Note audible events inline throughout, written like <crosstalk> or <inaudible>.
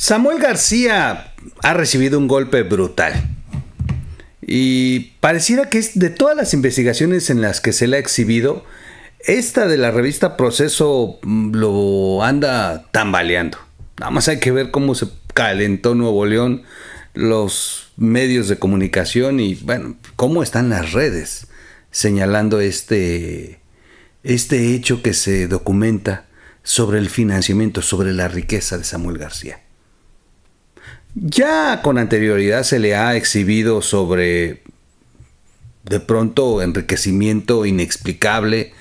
Samuel García ha recibido un golpe brutal. Y pareciera que es de todas las investigaciones en las que se le ha exhibido, esta de la revista Proceso mm, lo anda tambaleando. Nada más hay que ver cómo se calentó Nuevo León, los medios de comunicación y, bueno, cómo están las redes señalando este, este hecho que se documenta sobre el financiamiento, sobre la riqueza de Samuel García. Ya con anterioridad se le ha exhibido sobre de pronto enriquecimiento inexplicable,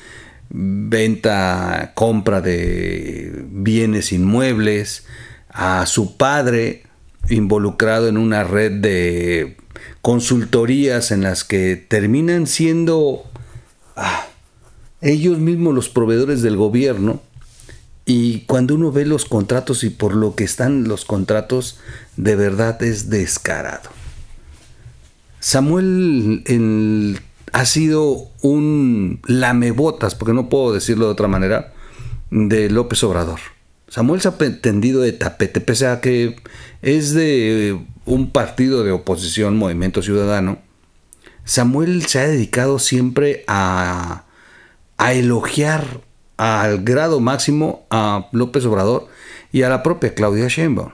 venta, compra de bienes inmuebles, a su padre involucrado en una red de consultorías en las que terminan siendo ah, ellos mismos los proveedores del gobierno y cuando uno ve los contratos y por lo que están los contratos, de verdad es descarado. Samuel ha sido un lamebotas, porque no puedo decirlo de otra manera, de López Obrador. Samuel se ha tendido de tapete, pese a que es de un partido de oposición, Movimiento Ciudadano. Samuel se ha dedicado siempre a, a elogiar al grado máximo a López Obrador y a la propia Claudia Sheinbaum.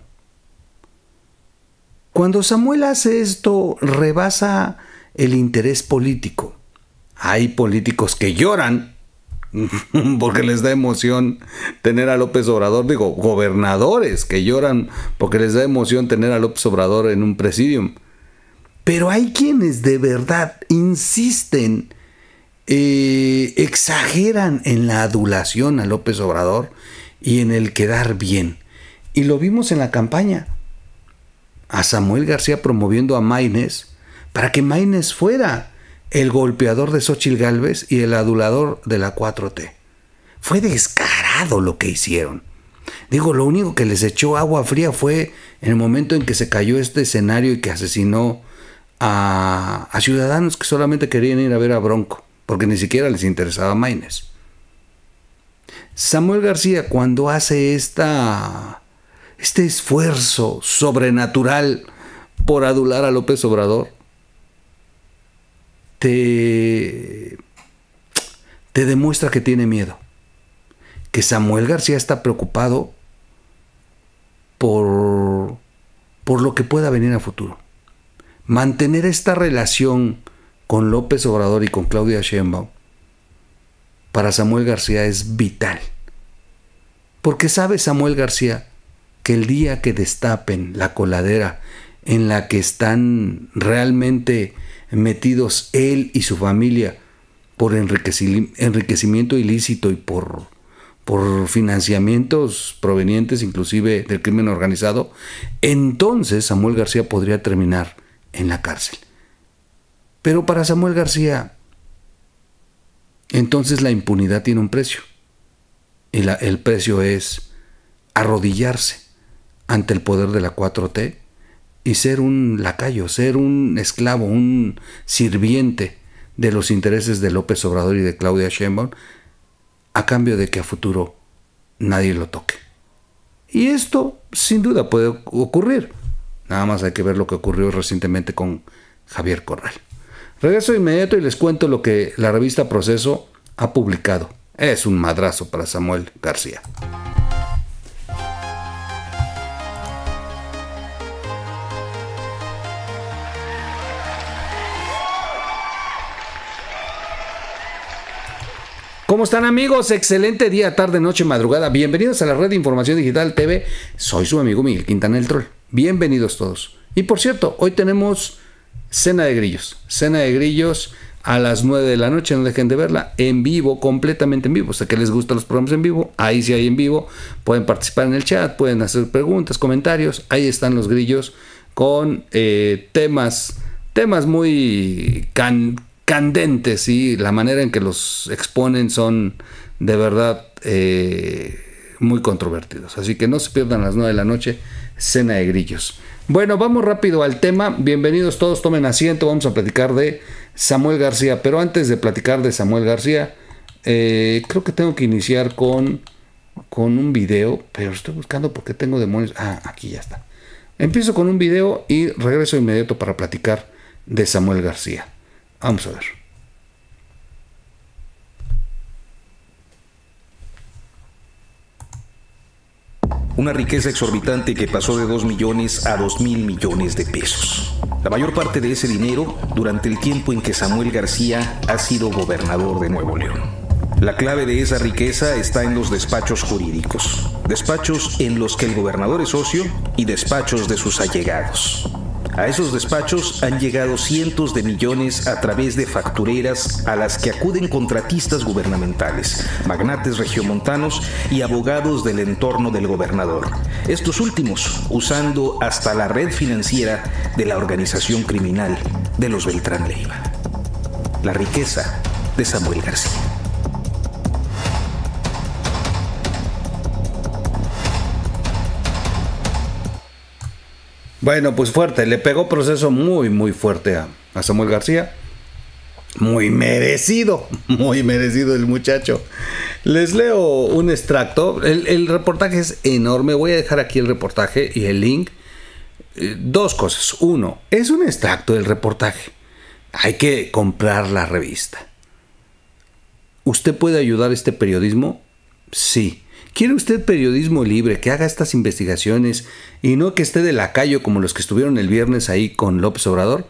Cuando Samuel hace esto, rebasa el interés político. Hay políticos que lloran <laughs> porque les da emoción tener a López Obrador, digo, gobernadores que lloran porque les da emoción tener a López Obrador en un presidium. Pero hay quienes de verdad insisten eh, exageran en la adulación a López Obrador y en el quedar bien. Y lo vimos en la campaña. A Samuel García promoviendo a Maines para que Maines fuera el golpeador de Xochitl Galvez y el adulador de la 4T. Fue descarado lo que hicieron. Digo, lo único que les echó agua fría fue en el momento en que se cayó este escenario y que asesinó a ciudadanos que solamente querían ir a ver a Bronco porque ni siquiera les interesaba Maines. Samuel García, cuando hace esta, este esfuerzo sobrenatural por adular a López Obrador, te, te demuestra que tiene miedo. Que Samuel García está preocupado por, por lo que pueda venir a futuro. Mantener esta relación con López Obrador y con Claudia Sheinbaum, para Samuel García es vital. Porque sabe Samuel García que el día que destapen la coladera en la que están realmente metidos él y su familia por enriquecimiento ilícito y por, por financiamientos provenientes inclusive del crimen organizado, entonces Samuel García podría terminar en la cárcel. Pero para Samuel García, entonces la impunidad tiene un precio. Y el precio es arrodillarse ante el poder de la 4T y ser un lacayo, ser un esclavo, un sirviente de los intereses de López Obrador y de Claudia Sheinbaum a cambio de que a futuro nadie lo toque. Y esto sin duda puede ocurrir. Nada más hay que ver lo que ocurrió recientemente con Javier Corral. Regreso inmediato y les cuento lo que la revista Proceso ha publicado. Es un madrazo para Samuel García. ¿Cómo están amigos? Excelente día, tarde, noche, madrugada. Bienvenidos a la red de información digital TV. Soy su amigo Miguel Quintanel Troll. Bienvenidos todos. Y por cierto, hoy tenemos Cena de Grillos. Cena de Grillos a las 9 de la noche, no dejen de verla, en vivo, completamente en vivo. O sea, que les gustan los programas en vivo, ahí sí hay en vivo, pueden participar en el chat, pueden hacer preguntas, comentarios, ahí están los grillos con eh, temas, temas muy candentes y la manera en que los exponen son de verdad eh, muy controvertidos. Así que no se pierdan a las 9 de la noche, cena de grillos. Bueno, vamos rápido al tema. Bienvenidos todos, tomen asiento. Vamos a platicar de Samuel García. Pero antes de platicar de Samuel García, eh, creo que tengo que iniciar con, con un video. Pero estoy buscando porque tengo demonios. Ah, aquí ya está. Empiezo con un video y regreso inmediato para platicar de Samuel García. Vamos a ver. una riqueza exorbitante que pasó de 2 millones a 2 mil millones de pesos. La mayor parte de ese dinero durante el tiempo en que Samuel García ha sido gobernador de Nuevo León. La clave de esa riqueza está en los despachos jurídicos, despachos en los que el gobernador es socio y despachos de sus allegados. A esos despachos han llegado cientos de millones a través de factureras a las que acuden contratistas gubernamentales, magnates regiomontanos y abogados del entorno del gobernador. Estos últimos usando hasta la red financiera de la organización criminal de los Beltrán Leiva. La riqueza de Samuel García. Bueno, pues fuerte, le pegó proceso muy, muy fuerte a, Samuel García. Muy merecido, <laughs> muy merecido el muchacho. Les leo un extracto. El, reportaje es enorme. Voy a dejar aquí el reportaje y el link. Eh, dos cosas. Uno, es un extracto del reportaje. Hay que comprar la revista. ¿Usted puede ayudar a este periodismo? Sí. ¿Quiere usted periodismo libre que haga estas investigaciones y no que esté de lacayo como los que estuvieron el viernes ahí con López Obrador?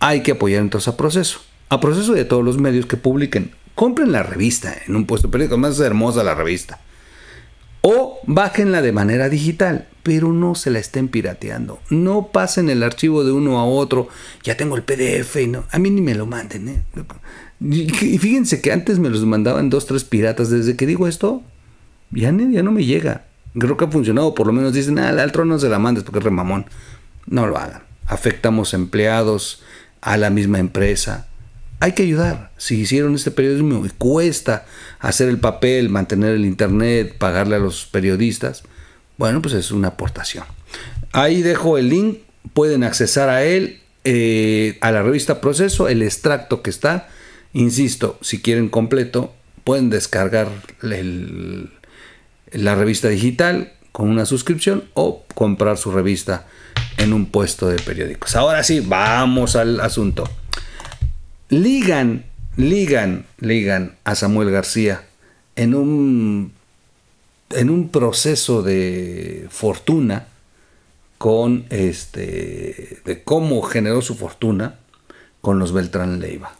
Hay que apoyar entonces a proceso. A proceso de todos los medios que publiquen. Compren la revista en un puesto periódico, más hermosa la revista. O bájenla de manera digital, pero no se la estén pirateando. No pasen el archivo de uno a otro. Ya tengo el PDF y no. A mí ni me lo manden. ¿eh? Y fíjense que antes me los mandaban dos, tres piratas. Desde que digo esto, ya, no me llega. Creo que ha funcionado, por lo menos dicen, ah, al trono no se la mandes porque es remamón. No lo hagan. Afectamos empleados, a la misma empresa. Hay que ayudar. Si hicieron este periodismo y cuesta hacer el papel, mantener el internet, pagarle a los periodistas, bueno, pues es una aportación. Ahí dejo el link, pueden accesar a él, eh, a la revista Proceso, el extracto que está. Insisto, si quieren completo, pueden descargar el, la revista digital con una suscripción o comprar su revista en un puesto de periódicos. Ahora sí, vamos al asunto. Ligan, ligan, ligan a Samuel García en un, en un proceso de fortuna con este de cómo generó su fortuna con los Beltrán Leiva.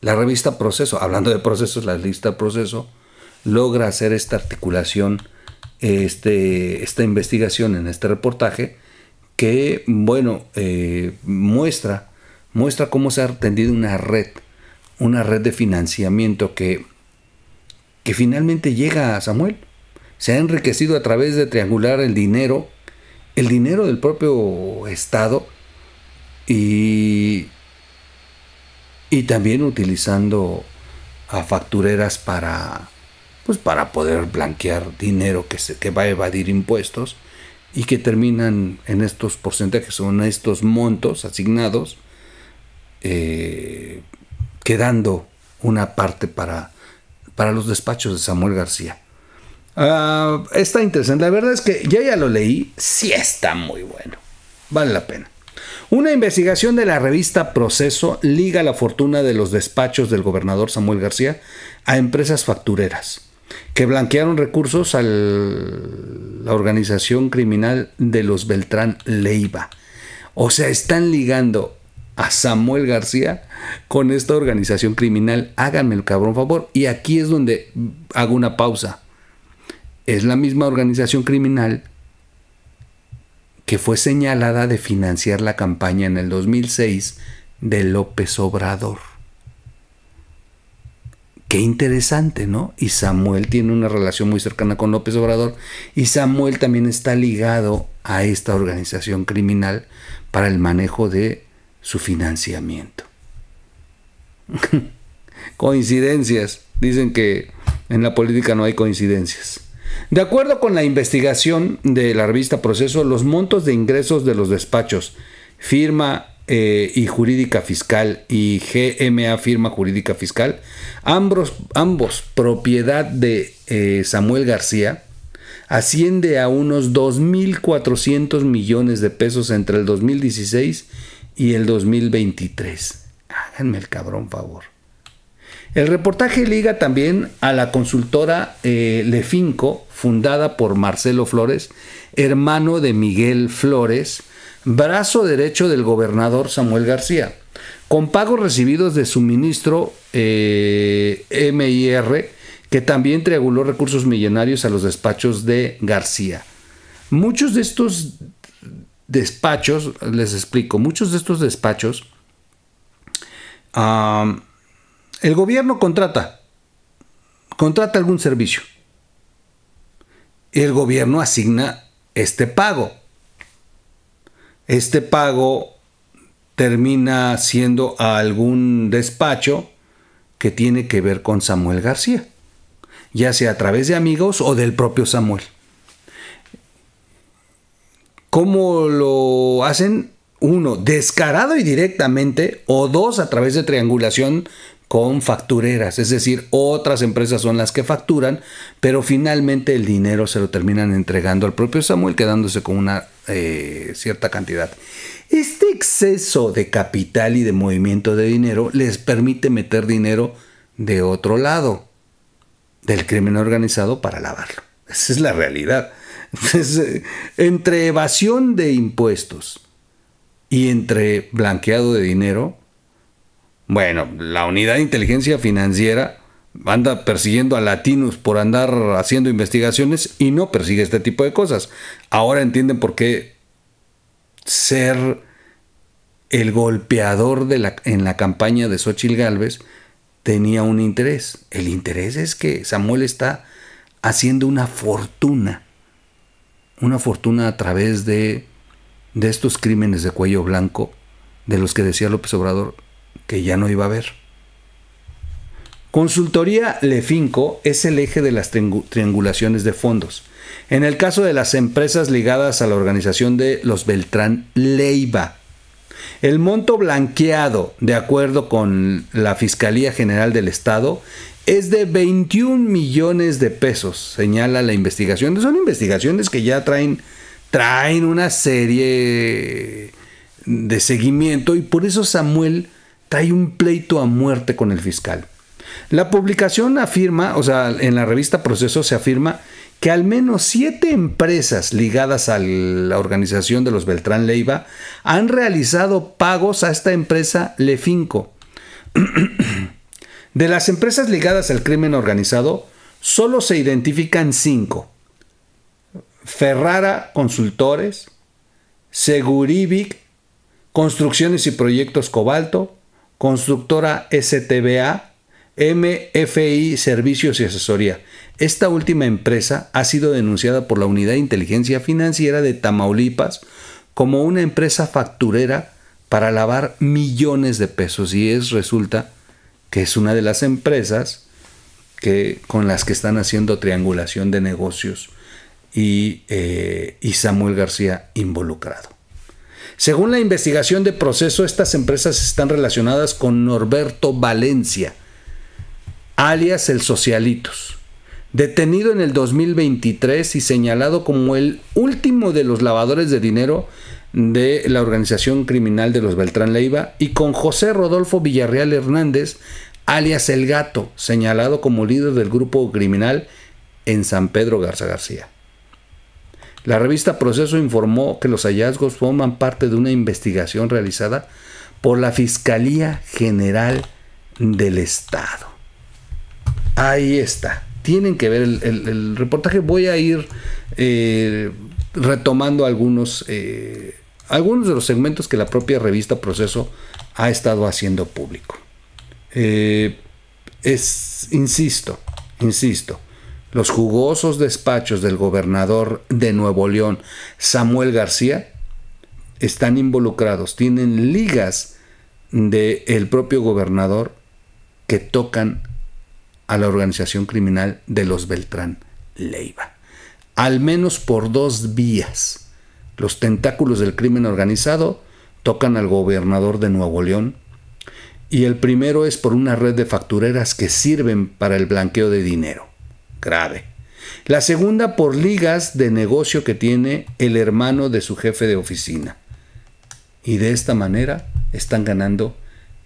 La revista Proceso, hablando de procesos, la revista Proceso logra hacer esta articulación, este, esta investigación en este reportaje, que, bueno, eh, muestra, muestra cómo se ha tendido una red, una red de financiamiento que, que finalmente llega a Samuel. Se ha enriquecido a través de triangular el dinero, el dinero del propio Estado y, y también utilizando a factureras para, pues para poder blanquear dinero que, se, que va a evadir impuestos y que terminan en estos porcentajes o en estos montos asignados, eh, quedando una parte para, para los despachos de Samuel García. Ah, está interesante, la verdad es que ya ya lo leí, sí está muy bueno, vale la pena. Una investigación de la revista Proceso liga la fortuna de los despachos del gobernador Samuel García a empresas factureras que blanquearon recursos a la organización criminal de los Beltrán Leiva. O sea, están ligando a Samuel García con esta organización criminal. Háganme el cabrón favor. Y aquí es donde hago una pausa. Es la misma organización criminal que fue señalada de financiar la campaña en el 2006 de López Obrador. Qué interesante, ¿no? Y Samuel tiene una relación muy cercana con López Obrador y Samuel también está ligado a esta organización criminal para el manejo de su financiamiento. <laughs> coincidencias. Dicen que en la política no hay coincidencias. De acuerdo con la investigación de la revista Proceso, los montos de ingresos de los despachos, firma eh, y Jurídica Fiscal y GMA Firma Jurídica Fiscal, ambos, ambos propiedad de eh, Samuel García, asciende a unos 2.400 millones de pesos entre el 2016 y el 2023. Háganme el cabrón favor. El reportaje liga también a la consultora eh, Lefinco, fundada por Marcelo Flores, hermano de Miguel Flores, brazo derecho del gobernador Samuel García, con pagos recibidos de su ministro eh, MIR, que también trianguló recursos millonarios a los despachos de García. Muchos de estos despachos, les explico, muchos de estos despachos, el gobierno contrata, contrata algún servicio. El gobierno asigna este pago este pago termina siendo a algún despacho que tiene que ver con Samuel García, ya sea a través de amigos o del propio Samuel. ¿Cómo lo hacen? Uno, descarado y directamente, o dos, a través de triangulación con factureras, es decir, otras empresas son las que facturan, pero finalmente el dinero se lo terminan entregando al propio Samuel, quedándose con una eh, cierta cantidad. Este exceso de capital y de movimiento de dinero les permite meter dinero de otro lado, del crimen organizado, para lavarlo. Esa es la realidad. Eh, entre evasión de impuestos y entre blanqueado de dinero, bueno, la unidad de inteligencia financiera anda persiguiendo a latinos por andar haciendo investigaciones y no persigue este tipo de cosas. Ahora entienden por qué ser el golpeador de la, en la campaña de Xochitl Galvez tenía un interés. El interés es que Samuel está haciendo una fortuna, una fortuna a través de, de estos crímenes de cuello blanco de los que decía López Obrador que ya no iba a haber. Consultoría Lefinco es el eje de las triangulaciones de fondos. En el caso de las empresas ligadas a la organización de los Beltrán Leiva, el monto blanqueado, de acuerdo con la Fiscalía General del Estado, es de 21 millones de pesos, señala la investigación. Son investigaciones que ya traen, traen una serie de seguimiento y por eso Samuel hay un pleito a muerte con el fiscal. La publicación afirma, o sea, en la revista Proceso se afirma que al menos siete empresas ligadas a la organización de los Beltrán Leiva han realizado pagos a esta empresa Lefinco. <clears throat> de las empresas ligadas al crimen organizado, solo se identifican cinco. Ferrara Consultores, Segurivic, Construcciones y Proyectos Cobalto, Constructora STBA, MFI Servicios y Asesoría. Esta última empresa ha sido denunciada por la Unidad de Inteligencia Financiera de Tamaulipas como una empresa facturera para lavar millones de pesos y es resulta que es una de las empresas que, con las que están haciendo triangulación de negocios y eh, Samuel García involucrado. Según la investigación de proceso, estas empresas están relacionadas con Norberto Valencia, alias el Socialitos, detenido en el 2023 y señalado como el último de los lavadores de dinero de la organización criminal de los Beltrán Leiva, y con José Rodolfo Villarreal Hernández, alias El Gato, señalado como líder del grupo criminal en San Pedro Garza García. La revista Proceso informó que los hallazgos forman parte de una investigación realizada por la Fiscalía General del Estado. Ahí está. Tienen que ver el, reportaje. Voy a ir eh, retomando algunos, eh, algunos de los segmentos que la propia revista Proceso ha estado haciendo público. Eh, es, insisto, insisto, los jugosos despachos del gobernador de Nuevo León, Samuel García, están involucrados, tienen ligas del propio gobernador que tocan a la organización criminal de los Beltrán Leiva. Al menos por dos vías, los tentáculos del crimen organizado tocan al gobernador de Nuevo León y el primero es por una red de factureras que sirven para el blanqueo de dinero grave. La segunda por ligas de negocio que tiene el hermano de su jefe de oficina. Y de esta manera están ganando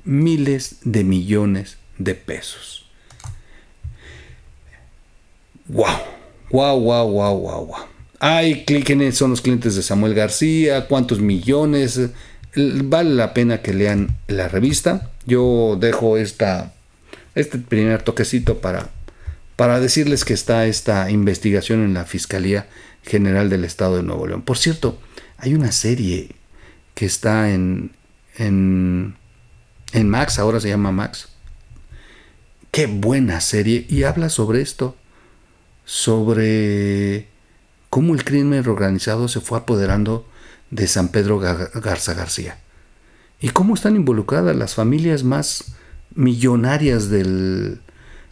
miles de millones de pesos. ¡Wow! ¡Wow, wow, wow, wow, wow! ¡Ay, quiénes son los clientes de Samuel García! ¿Cuántos millones? Vale la pena que lean la revista. Yo dejo esta, este primer toquecito para para decirles que está esta investigación en la Fiscalía General del Estado de Nuevo León. Por cierto, hay una serie que está en, en, en Max, ahora se llama Max. Qué buena serie y habla sobre esto, sobre cómo el crimen organizado se fue apoderando de San Pedro Garza García y cómo están involucradas las familias más millonarias del,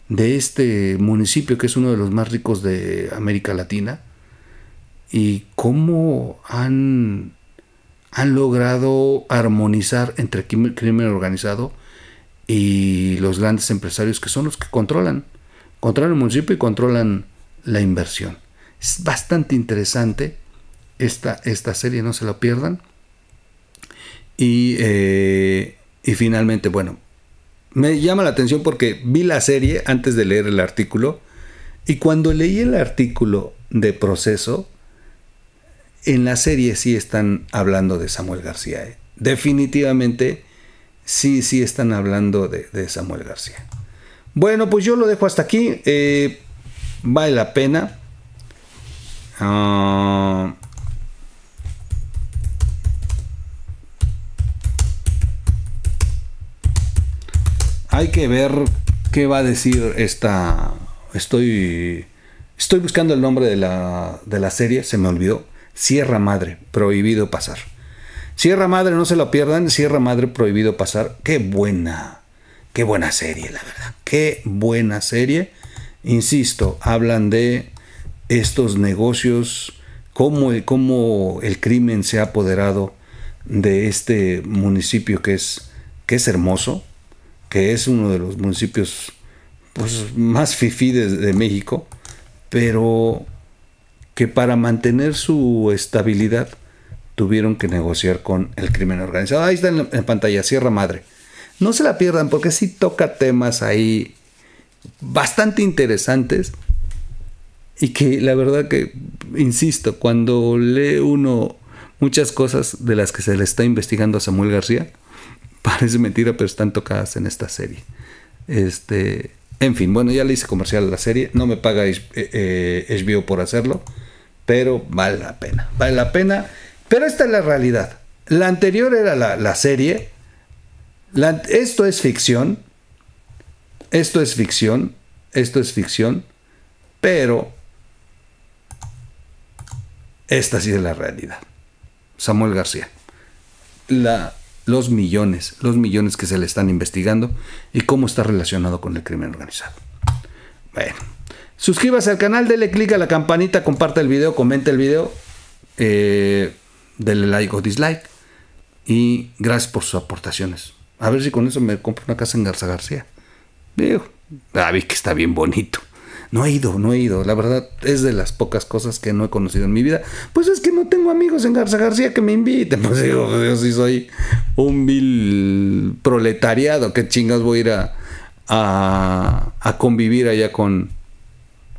de este municipio que es uno de los más ricos de América Latina y cómo han, han logrado armonizar entre el crimen organizado y los grandes empresarios que son los que controlan, controlan el municipio y controlan la inversión. Es bastante interesante esta, esta serie, no se la pierdan. Y, eh, y finalmente, bueno, me llama la atención porque vi la serie antes de leer el artículo y cuando leí el artículo de proceso, en la serie sí están hablando de Samuel García. ¿eh? Definitivamente sí, sí están hablando de, Samuel García. Bueno, pues yo lo dejo hasta aquí. Eh, vale la pena. Ah, hay que ver qué va a decir esta... Estoy, estoy buscando el nombre de la, serie, se me olvidó. Sierra Madre, prohibido pasar. Sierra Madre, no se lo pierdan. Sierra Madre, prohibido pasar. Qué buena, qué buena serie, la verdad. Qué buena serie. Insisto, hablan de estos negocios, cómo, cómo el crimen se ha apoderado de este municipio que es, que es hermoso, que es uno de los municipios pues, más fifides de, México, pero que para mantener su estabilidad tuvieron que negociar con el crimen organizado. Ahí está en, en pantalla, Sierra Madre. No se la pierdan porque sí toca temas ahí bastante interesantes y que la verdad que, insisto, cuando lee uno muchas cosas de las que se le está investigando a Samuel García, Parece mentira, pero están tocadas en esta serie. Este, en fin, bueno, ya le hice comercial a la serie. No me paga eh, HBO eh, por hacerlo, pero vale la pena. Vale la pena. Pero esta es la realidad. La anterior era la, serie. esto es ficción. Esto es ficción. Esto es ficción. Pero esta sí es la realidad. Samuel García. La los millones, los millones que se le están investigando y cómo está relacionado con el crimen organizado. Bueno, suscríbase al canal, dele click a la campanita, comparte el video, comente el video, eh, dele like o dislike y gracias por sus aportaciones. A ver si con eso me compro una casa en Garza García. Digo, David ah, que está bien bonito. No he ido, no he ido. La verdad es de las pocas cosas que no he conocido en mi vida. Pues es que no tengo amigos en Garza García que me inviten. <laughs> Pues digo, yo soy un vil proletariado. ¿Qué chingas voy a ir a, a, convivir allá con,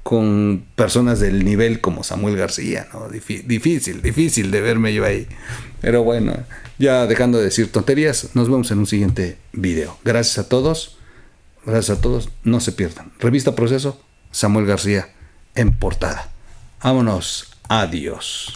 con personas del nivel como Samuel García, ¿no? difícil, difícil de verme yo ahí. Pero bueno, ya dejando de decir tonterías, nos vemos en un siguiente video. Gracias a todos, gracias a todos, no se pierdan. Revista Proceso, Samuel García en portada. Vámonos, adiós.